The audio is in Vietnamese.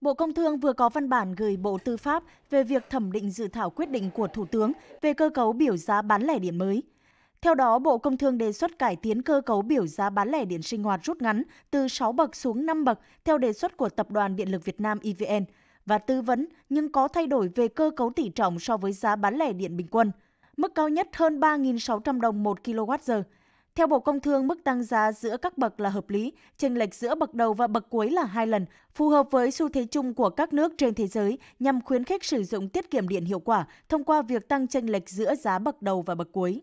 Bộ Công Thương vừa có văn bản gửi Bộ Tư pháp về việc thẩm định dự thảo quyết định của Thủ tướng về cơ cấu biểu giá bán lẻ điện mới. Theo đó, Bộ Công Thương đề xuất cải tiến cơ cấu biểu giá bán lẻ điện sinh hoạt rút ngắn từ 6 bậc xuống 5 bậc theo đề xuất của Tập đoàn Điện lực Việt Nam EVN và tư vấn nhưng có thay đổi về cơ cấu tỷ trọng so với giá bán lẻ điện bình quân. Mức cao nhất hơn 3.600 đồng 1 kWh, theo Bộ Công Thương, mức tăng giá giữa các bậc là hợp lý, chênh lệch giữa bậc đầu và bậc cuối là hai lần, phù hợp với xu thế chung của các nước trên thế giới nhằm khuyến khích sử dụng tiết kiệm điện hiệu quả thông qua việc tăng chênh lệch giữa giá bậc đầu và bậc cuối.